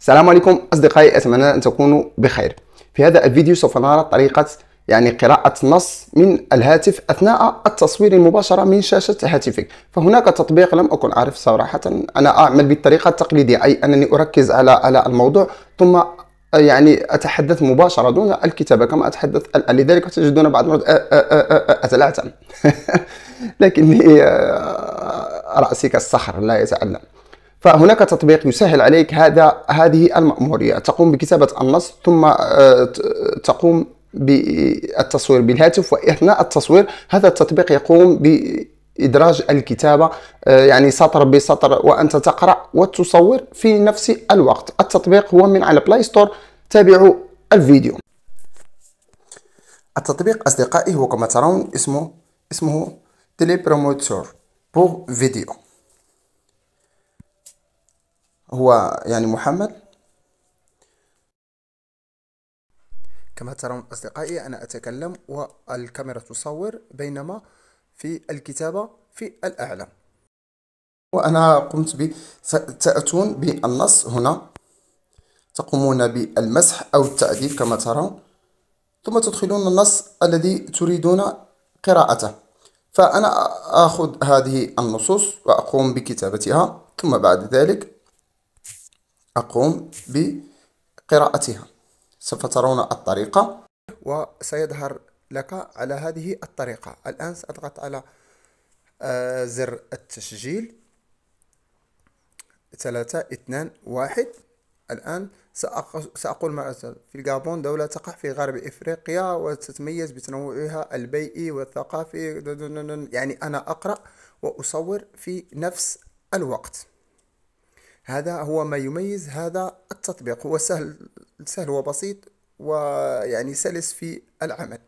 السلام عليكم أصدقائي أتمنى أن تكونوا بخير في هذا الفيديو سوف نرى طريقة يعني قراءة نص من الهاتف أثناء التصوير المباشرة من شاشة هاتفك فهناك تطبيق لم أكن أعرف صراحة أنا أعمل بالطريقة التقليدية أي أنني أركز على على الموضوع ثم يعني أتحدث مباشرة دون الكتابة كما أتحدث الآن لذلك تجدون بعض المرات أتلعثم لكني آه، رأسي كالصخر لا يتعلم فهناك تطبيق يسهل عليك هذا هذه المأمورية تقوم بكتابة النص ثم آه، تقوم بالتصوير بالهاتف وأثناء التصوير هذا التطبيق يقوم بإدراج الكتابة آه، يعني سطر بسطر وأنت تقرأ وتصور في نفس الوقت التطبيق هو من على بلاي ستور تابعوا الفيديو التطبيق أصدقائي هو كما ترون اسمه اسمه تيلي بروموتور بور فيديو هو يعني محمد كما ترون أصدقائي أنا أتكلم والكاميرا تصور بينما في الكتابة في الأعلى وأنا قمت ب تأتون بالنص هنا تقومون بالمسح أو التعديل كما ترون ثم تدخلون النص الذي تريدون قراءته فأنا أخذ هذه النصوص وأقوم بكتابتها ثم بعد ذلك أقوم بقراءتها سوف ترون الطريقة وسيظهر لك على هذه الطريقة الآن سأضغط على آه، زر التسجيل ثلاثة اثنان واحد الآن سأقول ما في الجابون دولة تقع في غرب إفريقيا وتتميز بتنوعها البيئي والثقافي يعني أنا أقرأ وأصور في نفس الوقت هذا هو ما يميز هذا التطبيق هو سهل سهل وبسيط ويعني سلس في العمل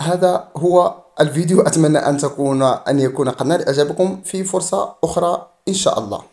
هذا هو الفيديو أتمنى أن تكون أن يكون قد نال إعجابكم في فرصة أخرى إن شاء الله